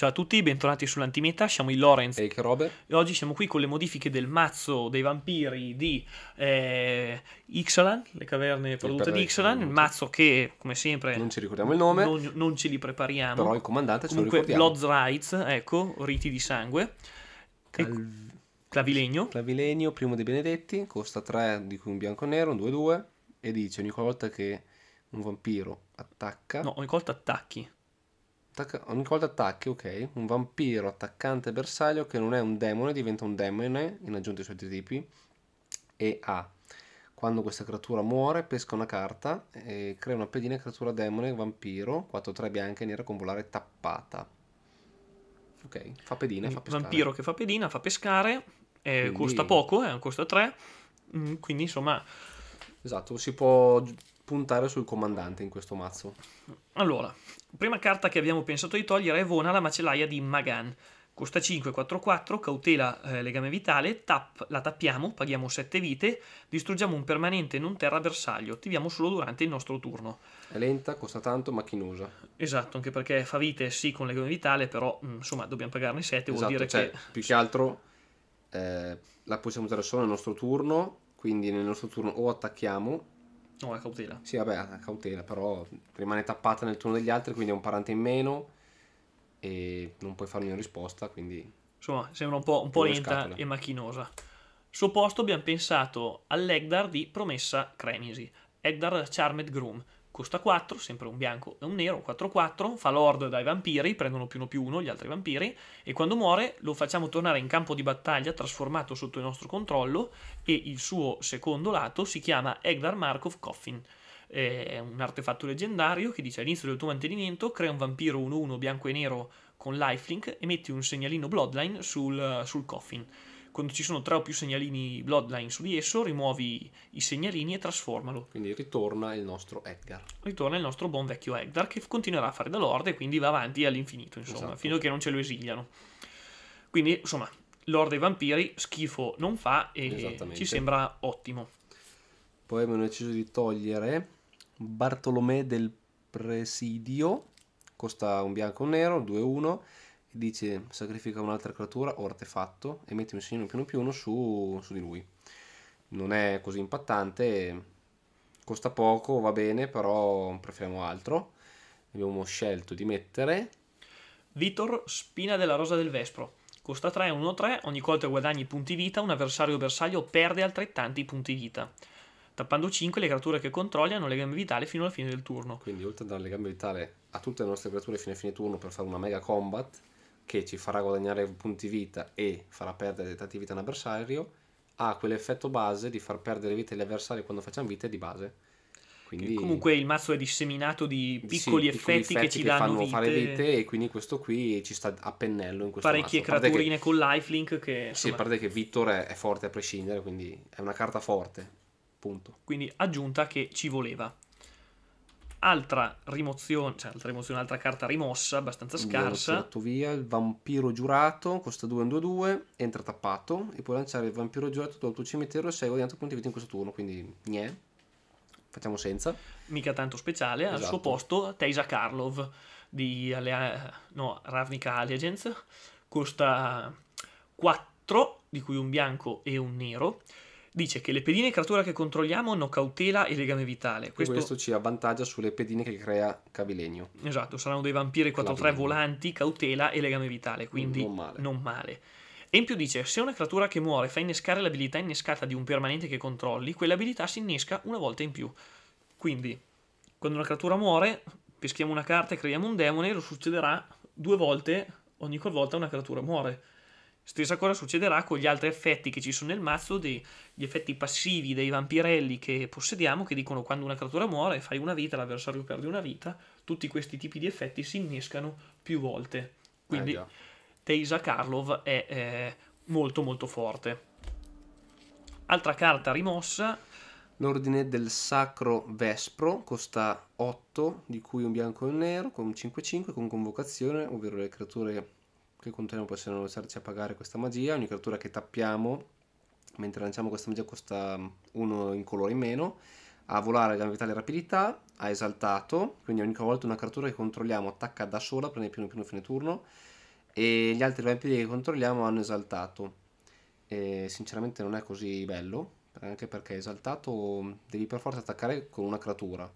Ciao a tutti, bentornati sull'Antimeta, siamo i Lorenz e Robert e oggi siamo qui con le modifiche del mazzo dei vampiri di eh, Ixalan, le caverne eh, prodotte di Ixalan, il mazzo che come sempre non ci ricordiamo il nome, non, non ce li prepariamo, però il comandante ce Comunque, lo ricordiamo. Blood Rights, ecco, riti di sangue, Cal... clavilegno. Clavilegno, primo dei benedetti, costa 3 di cui un bianco e nero, un 2-2 e dice ogni volta che un vampiro attacca... No, ogni volta attacchi attac- ogni volta attacchi, ok, un vampiro attaccante bersaglio che non è un demone diventa un demone in aggiunta ai suoi tipi e A. Quando questa creatura muore, pesca una carta e crea una pedina creatura demone vampiro 4-3 bianca e nera con volare tappata. Ok, fa pedina fa pescare. Vampiro che fa pedina, fa pescare, eh, quindi... costa poco, eh, costa 3, mm, quindi insomma... Esatto, si può puntare sul comandante in questo mazzo. Allora, prima carta che abbiamo pensato di togliere è Vona, la macellaia di Magan. Costa 5, 4, 4, cautela eh, legame vitale, tap, la tappiamo, paghiamo 7 vite, distruggiamo un permanente non terra bersaglio, attiviamo solo durante il nostro turno. È lenta, costa tanto, macchinosa. Esatto, anche perché fa vite sì con legame vitale, però mm, insomma dobbiamo pagarne 7, esatto, vuol dire cioè, che... più che altro eh, la possiamo usare solo nel nostro turno, quindi nel nostro turno o attacchiamo No, la cautela. Sì, vabbè, la cautela, però rimane tappata nel turno degli altri, quindi è un parante in meno e non puoi farmi una risposta, quindi... Insomma, sembra un po', un po lenta scatola. e macchinosa. Suo posto abbiamo pensato all'Egdar di Promessa Cremisi, Egdar Charmed Groom, costa 4, sempre un bianco e un nero, 4-4, fa lord dai vampiri, prendono più uno più uno gli altri vampiri, e quando muore lo facciamo tornare in campo di battaglia trasformato sotto il nostro controllo e il suo secondo lato si chiama Egdar Markov Coffin. È un artefatto leggendario che dice all'inizio del tuo mantenimento crea un vampiro 1-1 bianco e nero con lifelink e metti un segnalino bloodline sul, sul coffin quando ci sono tre o più segnalini bloodline su di esso, rimuovi i segnalini e trasformalo. Quindi ritorna il nostro Edgar. Ritorna il nostro buon vecchio Edgar che continuerà a fare da lord e quindi va avanti all'infinito, insomma, esatto. fino a che non ce lo esiliano. Quindi, insomma, Lord dei Vampiri schifo non fa e ci sembra ottimo. Poi abbiamo deciso di togliere Bartolomè del Presidio, costa un bianco e un nero, 2-1 dice sacrifica un'altra creatura o artefatto e metti un segno più uno più uno su, su di lui. Non è così impattante, costa poco, va bene, però preferiamo altro. Abbiamo scelto di mettere... Vitor, spina della rosa del Vespro. Costa 3, 1, 3, ogni volta guadagni punti vita, un avversario o bersaglio perde altrettanti punti vita. Tappando 5 le creature che controlli hanno gambe vitali fino alla fine del turno. Quindi oltre a dare le gambe vitali a tutte le nostre creature fino a fine turno per fare una mega combat, che ci farà guadagnare punti vita e farà perdere tanti vita a un avversario, ha quell'effetto base di far perdere vita agli avversari quando facciamo vite di base. Quindi, comunque il mazzo è disseminato di piccoli, sì, effetti, piccoli effetti, che ci che danno vite. fare vite e quindi questo qui ci sta a pennello in questo parecchie mazzo. creaturine che, con lifelink che insomma... sì a parte che Vittor è, è forte a prescindere quindi è una carta forte punto quindi aggiunta che ci voleva Altra rimozione, cioè altra rimozione, altra carta rimossa, abbastanza scarsa. Ho tirato via il vampiro giurato, costa 2 in 2 2, entra tappato e puoi lanciare il vampiro giurato dal tuo cimitero e sei guadagnato punti vita in questo turno, quindi niente. Facciamo senza. Mica tanto speciale, esatto. al suo esatto. posto Teisa Karlov di Alea... no, Ravnica Allegiance, costa 4, di cui un bianco e un nero. Dice che le pedine di creatura che controlliamo hanno cautela e legame vitale. Questo... Questo ci avvantaggia sulle pedine che crea Cavilegno. Esatto, saranno dei vampiri 4-3 volanti, cautela e legame vitale, quindi non male. non male. E in più dice, se una creatura che muore fa innescare l'abilità innescata di un permanente che controlli, quell'abilità si innesca una volta in più. Quindi, quando una creatura muore, peschiamo una carta e creiamo un demone, lo succederà due volte ogni qualvolta una creatura muore. Stessa cosa succederà con gli altri effetti che ci sono nel mazzo, degli effetti passivi dei vampirelli che possediamo, che dicono quando una creatura muore fai una vita, l'avversario perde una vita, tutti questi tipi di effetti si innescano più volte. Quindi eh Teisa Karlov è eh, molto molto forte. Altra carta rimossa. L'ordine del Sacro Vespro costa 8, di cui un bianco e un nero, con 5-5, con convocazione, ovvero le creature che contiene può essere a pagare questa magia, ogni creatura che tappiamo mentre lanciamo questa magia costa mm, uno in colore in meno, a volare la vitale rapidità, ha esaltato, quindi ogni volta una creatura che controlliamo attacca da sola, prende più 1 più 1 fine turno, e gli altri vampiri che controlliamo hanno esaltato. E sinceramente non è così bello, anche perché esaltato devi per forza attaccare con una creatura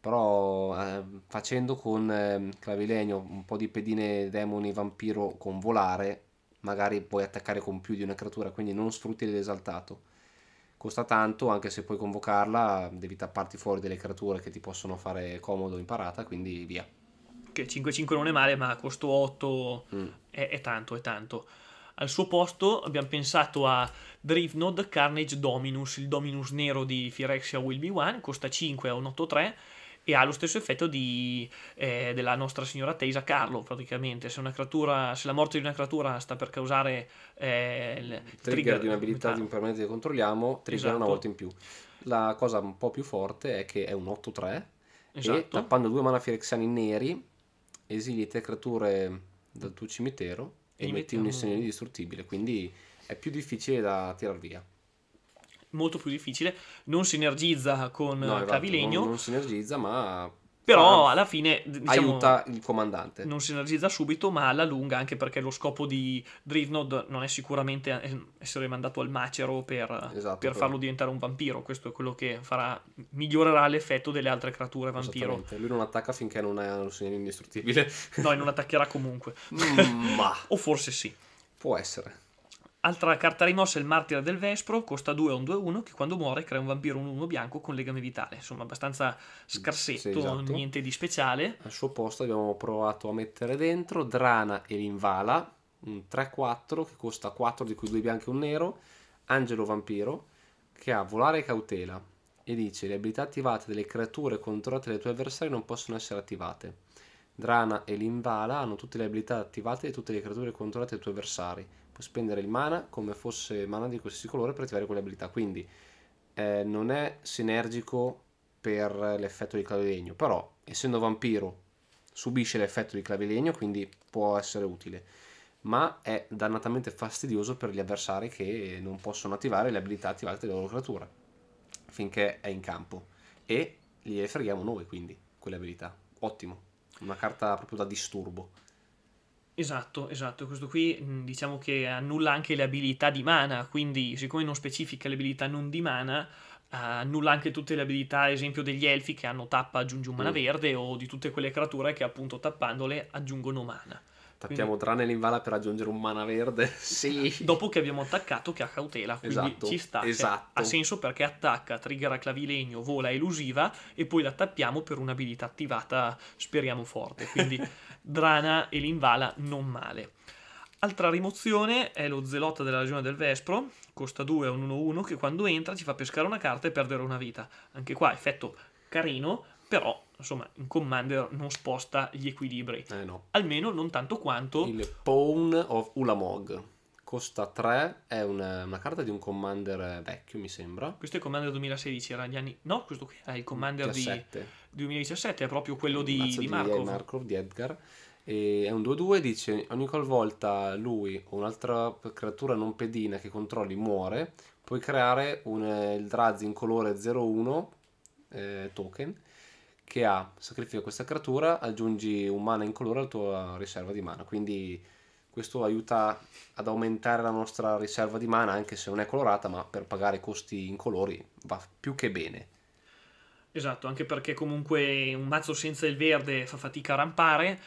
però eh, facendo con eh, Clavilegno un po' di pedine demoni vampiro con volare magari puoi attaccare con più di una creatura quindi non sfrutti l'esaltato costa tanto anche se puoi convocarla devi tapparti fuori delle creature che ti possono fare comodo in parata quindi via che 5-5 non è male ma costo 8 mm. è, è tanto è tanto al suo posto abbiamo pensato a Drivnod Carnage Dominus, il Dominus nero di Firexia Will Be One, costa 5 a un 8-3 e ha lo stesso effetto di, eh, della nostra signora Teisa Carlo praticamente, se, creatura, se, la morte di una creatura sta per causare eh, il trigger, trigger di un'abilità ah. di un permanente che controlliamo, trigger esatto. una volta in più. La cosa un po' più forte è che è un 8-3 esatto. e tappando due mana firexiani neri esili tre creature dal tuo cimitero e, e metti un insegno indistruttibile, quindi è più difficile da tirar via molto più difficile, non sinergizza con no, eh, esatto, Clavilegno. Non, non sinergizza, ma però alla fine diciamo, aiuta il comandante. Non sinergizza subito, ma alla lunga, anche perché lo scopo di Dreadnought non è sicuramente eh, essere mandato al macero per, esatto, per farlo diventare un vampiro. Questo è quello che farà, migliorerà l'effetto delle altre creature vampiro. Lui non attacca finché non è un segno indistruttibile. no, e non attaccherà comunque. Ma. Mm, o forse sì. Può essere. Altra carta rimossa è il martire del Vespro, costa 2 un 2-1, che quando muore crea un vampiro 1-1 bianco con legame vitale, insomma abbastanza scarsetto, sì, esatto. niente di speciale. Al suo posto abbiamo provato a mettere dentro Drana e l'Invala, un 3-4 che costa 4 di cui 2 bianchi e un nero, Angelo Vampiro, che ha volare e cautela, e dice le abilità attivate delle creature controllate dai tuoi avversari non possono essere attivate. Drana e l'Invala hanno tutte le abilità attivate di tutte le creature controllate dai tuoi avversari spendere il mana come fosse mana di qualsiasi colore per attivare quelle abilità. Quindi eh, non è sinergico per l'effetto di clavilegno, però essendo vampiro subisce l'effetto di clavilegno, quindi può essere utile. Ma è dannatamente fastidioso per gli avversari che non possono attivare le abilità attivate dalla loro creatura finché è in campo. E gliele freghiamo noi, quindi, quelle abilità. Ottimo. Una carta proprio da disturbo. Esatto, esatto, questo qui mm, diciamo che annulla anche le abilità di mana, quindi siccome non specifica le abilità non di mana, eh, annulla anche tutte le abilità, ad esempio degli elfi che hanno tappa aggiungi un mana mm. verde o di tutte quelle creature che appunto tappandole aggiungono mana. Tappiamo quindi... tranelli l'invala per raggiungere un mana verde. sì. Dopo che abbiamo attaccato che ha cautela, quindi esatto, ci sta. Cioè, esatto. Cioè, ha senso perché attacca, trigger a clavilegno, vola elusiva e poi la tappiamo per un'abilità attivata, speriamo forte. Quindi Drana e l'invala non male. Altra rimozione è lo zelota della regione del Vespro, costa 2 a un 1-1 che quando entra ci fa pescare una carta e perdere una vita. Anche qua effetto carino, però insomma, in Commander non sposta gli equilibri. Eh no. Almeno non tanto quanto... Il Pawn of Ulamog. Costa 3, è una, una, carta di un Commander eh, vecchio, mi sembra. Questo è il Commander 2016, era gli anni... No, questo qui è il Commander 17. di 2017, è proprio quello di, di, di Markov. Markov, di Edgar. E è un 2-2, dice ogni qualvolta lui o un'altra creatura non pedina che controlli muore, puoi creare un, eh, il Drazi in colore 0-1 eh, token che ha sacrifica questa creatura, aggiungi un mana in colore alla tua riserva di mana. Quindi questo aiuta ad aumentare la nostra riserva di mana, anche se non è colorata, ma per pagare costi in colori va più che bene. Esatto, anche perché comunque un mazzo senza il verde fa fatica a rampare,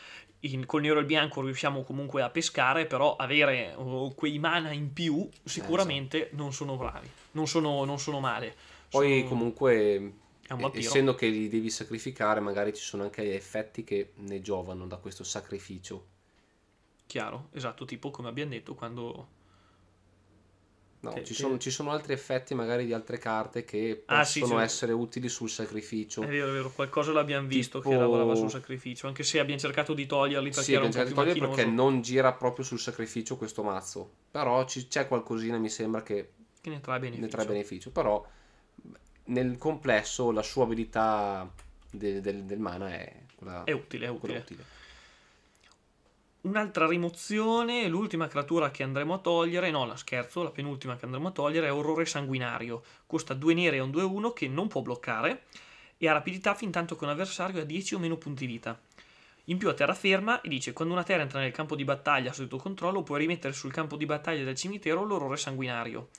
in, col nero e il bianco riusciamo comunque a pescare, però avere oh, quei mana in più sicuramente eh, esatto. non sono bravi, non sono, non sono male. Poi sono... comunque essendo che li devi sacrificare, magari ci sono anche effetti che ne giovano da questo sacrificio. Chiaro, esatto, tipo come abbiamo detto quando... No, te, ci, te... Sono, ci, Sono, altri effetti magari di altre carte che ah, possono ah, sì, essere utili sul sacrificio. È vero, è vero, qualcosa l'abbiamo tipo... visto che lavorava sul sacrificio, anche se abbiamo cercato di toglierli perché sì, era abbiamo cercato di toglierli perché non gira proprio sul sacrificio questo mazzo, però ci, c'è qualcosina mi sembra che, che ne trae beneficio. Ne trae beneficio, però nel complesso la sua abilità del, del, del mana è quella, è utile. È utile. utile. Un'altra rimozione, l'ultima creatura che andremo a togliere, no la scherzo, la penultima che andremo a togliere è Orrore Sanguinario, costa 2 nere e un 2-1 che non può bloccare e ha rapidità fin tanto che un avversario ha 10 o meno punti vita. In più a terraferma e dice quando una terra entra nel campo di battaglia sotto controllo puoi rimettere sul campo di battaglia del cimitero l'orrore sanguinario.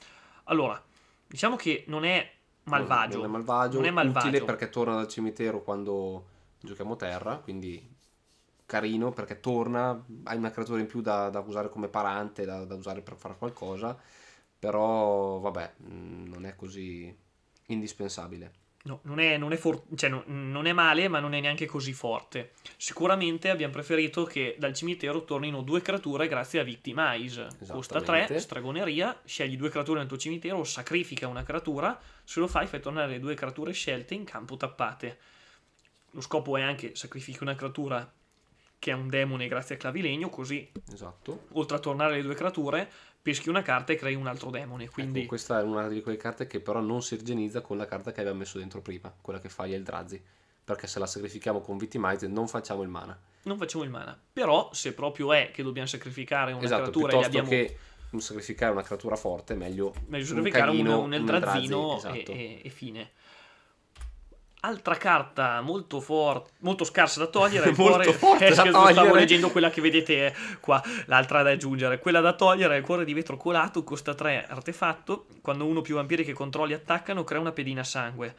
Allora, diciamo che non è malvagio. Non è malvagio. Non è malvagio. Utile perché torna dal cimitero quando giochiamo terra, quindi carino perché torna, hai una creatura in più da, da usare come parante, da, da, usare per fare qualcosa, però vabbè, mm, non è così indispensabile. No, non è, non è, for- cioè, no, non è male, ma non è neanche così forte. Sicuramente abbiamo preferito che dal cimitero tornino due creature grazie a Victimize. Costa 3, Stragoneria, scegli due creature nel tuo cimitero, o sacrifica una creatura, se lo fai fai tornare le due creature scelte in campo tappate. Lo scopo è anche sacrifichi una creatura che è un demone grazie a Clavilegno, così esatto. oltre a tornare le due creature, peschi una carta e crei un altro demone. Ecco, quindi... Ecco, questa è una di quelle carte che però non si rigenizza con la carta che abbiamo messo dentro prima, quella che fa gli Eldrazi. Perché se la sacrifichiamo con Vittimite non facciamo il mana. Non facciamo il mana. Però se proprio è che dobbiamo sacrificare una esatto, creatura e abbiamo... che sacrificare una creatura forte, meglio, meglio sacrificare un, cagnino, un, un Eldrazzino un eldrazi, esatto. e, e, e fine. Altra carta molto forte, molto scarsa da togliere. molto cuore... forte eh, da togliere. Stavo leggendo quella che vedete eh, qua, l'altra da aggiungere. Quella da togliere è il cuore di vetro colato, costa 3 artefatto. Quando uno o più vampiri che controlli attaccano, crea una pedina sangue.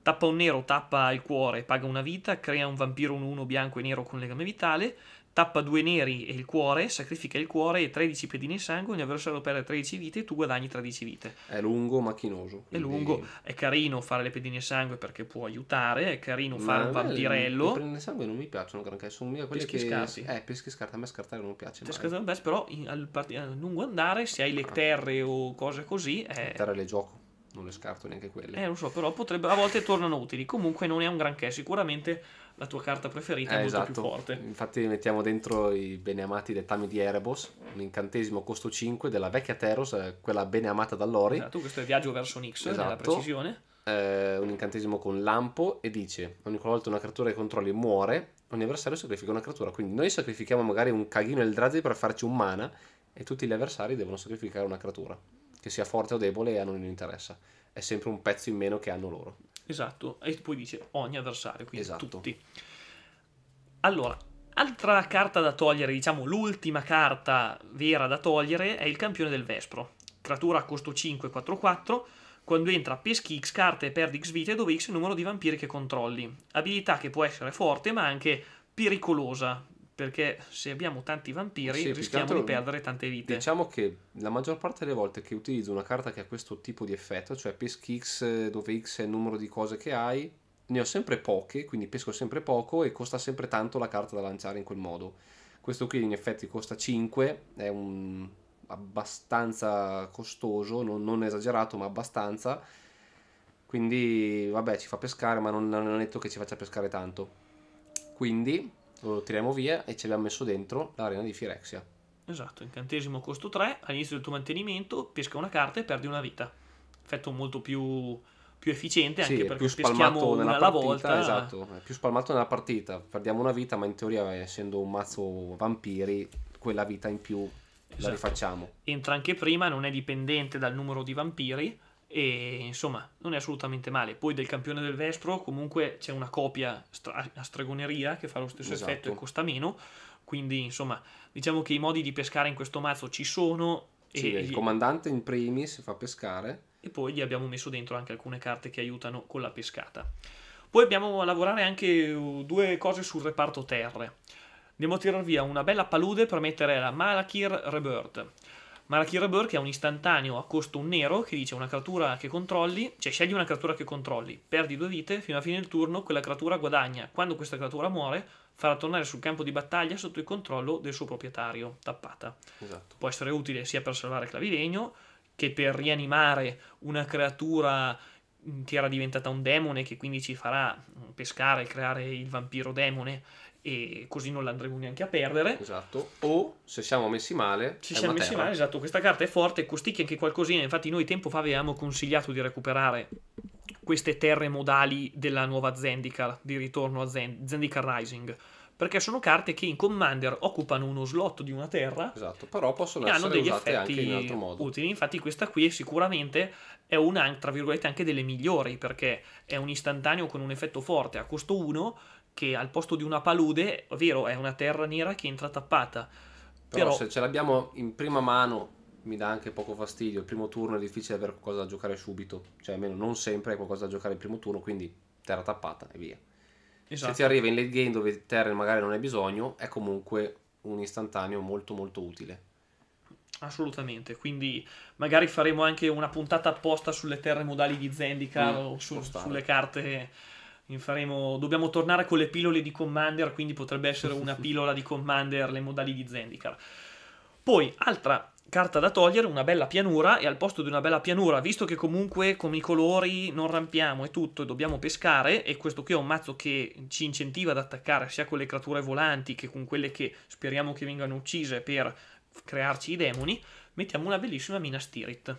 Tappa un nero, tappa il cuore, paga una vita, crea un vampiro 1-1 bianco e nero con legame vitale tappa due neri e il cuore, sacrifica il cuore e 13 pedine di sangue, un avversario perde 13 vite e tu guadagni 13 vite. È lungo, macchinoso. Quindi... È lungo, è carino fare le pedine in sangue perché può aiutare, è carino Ma fare un vampirello. Le pedine in sangue non mi piacciono granché, sono mica quelle peschi che... scarti. Eh, peschi scarti, a me scartare non piace Peschi scarti non piace, però in, al, part... a lungo andare se hai le ah. terre o cose così... È... Eh. Le terre le gioco non le scarto neanche quelle. Eh, lo so, però potrebbe, a volte tornano utili. Comunque non è un granché, sicuramente la tua carta preferita eh, è molto esatto. più forte. Infatti mettiamo dentro i beneamati dettami di Erebos, un incantesimo costo 5 della vecchia Teros, eh, quella beneamata da Lori. Esatto, questo è Viaggio verso Nix, eh, esatto. della precisione. Eh, un incantesimo con lampo e dice ogni volta una creatura che controlli muore ogni avversario sacrifica una creatura quindi noi sacrifichiamo magari un caghino e il Eldrazi per farci un mana e tutti gli avversari devono sacrificare una creatura che sia forte o debole a noi non interessa, è sempre un pezzo in meno che hanno loro. Esatto, e poi dice ogni avversario, quindi esatto. tutti. Allora, altra carta da togliere, diciamo l'ultima carta vera da togliere è il campione del Vespro, creatura a costo 5 4 4 quando entra peschi X carte e perdi X vite dove X è il numero di vampiri che controlli. Abilità che può essere forte ma anche pericolosa, perché se abbiamo tanti vampiri sì, rischiamo altro, di perdere tante vite. Diciamo che la maggior parte delle volte che utilizzo una carta che ha questo tipo di effetto, cioè peschi X dove X è il numero di cose che hai, ne ho sempre poche, quindi pesco sempre poco e costa sempre tanto la carta da lanciare in quel modo. Questo qui in effetti costa 5, è un abbastanza costoso, non, non esagerato ma abbastanza. Quindi vabbè ci fa pescare ma non, non è detto che ci faccia pescare tanto. Quindi lo tiriamo via e ce abbiamo messo dentro l'arena di Firexia. Esatto, incantesimo costo 3, all'inizio del tuo mantenimento pesca una carta e perdi una vita. Effetto molto più, più efficiente anche sì, perché più peschiamo una partita, alla volta. Esatto, è più spalmato nella partita, perdiamo una vita ma in teoria essendo un mazzo vampiri quella vita in più esatto. la rifacciamo. Entra anche prima, non è dipendente dal numero di vampiri, e insomma non è assolutamente male. Poi del campione del Vespro comunque c'è una copia a stregoneria che fa lo stesso esatto. effetto e costa meno, quindi insomma diciamo che i modi di pescare in questo mazzo ci sono. Sì, e il comandante in primis fa pescare. E poi gli abbiamo messo dentro anche alcune carte che aiutano con la pescata. Poi abbiamo a lavorare anche uh, due cose sul reparto terre. Andiamo a tirar via una bella palude per mettere la Malakir Rebirth. Malakira Burke è un istantaneo a costo un nero che dice una creatura che controlli, cioè scegli una creatura che controlli, perdi due vite, fino alla fine del turno quella creatura guadagna. Quando questa creatura muore, farà tornare sul campo di battaglia sotto il controllo del suo proprietario, tappata. Esatto. Può essere utile sia per salvare Clavilegno che per rianimare una creatura Mm, che era diventata un demone che quindi ci farà mm, pescare e creare il vampiro demone e così non l'andremo neanche a perdere. Esatto. O se siamo messi male, ci siamo messi terra. male, esatto. Questa carta è forte, costicchia anche qualcosina. Infatti, noi tempo fa avevamo consigliato di recuperare queste terre modali della nuova Zendikar di ritorno a Zend- Zendikar Rising perché sono carte che in Commander occupano uno slot di una terra. Esatto, però possono essere hanno degli usate anche in altro modo. Utili. Infatti questa qui è sicuramente è una, tra virgolette, anche delle migliori, perché è un istantaneo con un effetto forte a costo 1 che al posto di una palude, ovvero è una terra nera che entra tappata. Però, però se ce l'abbiamo in prima mano mi dà anche poco fastidio. Il primo turno è difficile avere qualcosa da giocare subito, cioè almeno non sempre hai qualcosa da giocare il primo turno, quindi terra tappata e via. Esatto. Se ti arriva in late game dove Terran magari non hai bisogno, è comunque un istantaneo molto molto utile. Assolutamente, quindi magari faremo anche una puntata apposta sulle terre modali di Zendikar mm, o su, sulle carte. Faremo... Dobbiamo tornare con le pillole di Commander, quindi potrebbe essere una pillola di Commander le modali di Zendikar. Poi, altra carta da togliere, una bella pianura e al posto di una bella pianura, visto che comunque con i colori non rampiamo e tutto e dobbiamo pescare e questo qui è un mazzo che ci incentiva ad attaccare sia con le creature volanti che con quelle che speriamo che vengano uccise per crearci i demoni, mettiamo una bellissima mina Spirit.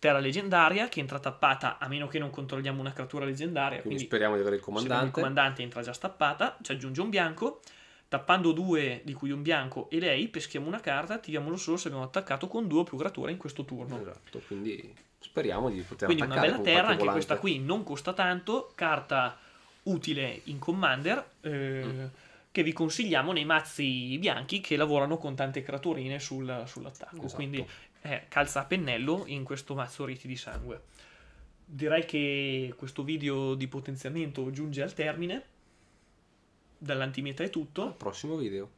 Terra leggendaria che entra tappata a meno che non controlliamo una creatura leggendaria. Quindi, quindi speriamo di avere il comandante. Il comandante entra già stappata, ci aggiunge un bianco Tappando due, di cui un bianco, e lei peschiamo una carta, attiviamolo solo se abbiamo attaccato con due o più creature in questo turno. Esatto, quindi speriamo di poter quindi attaccare. Quindi una bella terra, anche volante. questa qui non costa tanto, carta utile in Commander, eh, mm. che vi consigliamo nei mazzi bianchi che lavorano con tante creaturine sul, sull'attacco. Esatto. Quindi eh, calza a pennello in questo mazzo riti di sangue. Direi che questo video di potenziamento giunge al termine dall'antimetria è tutto. Al prossimo video.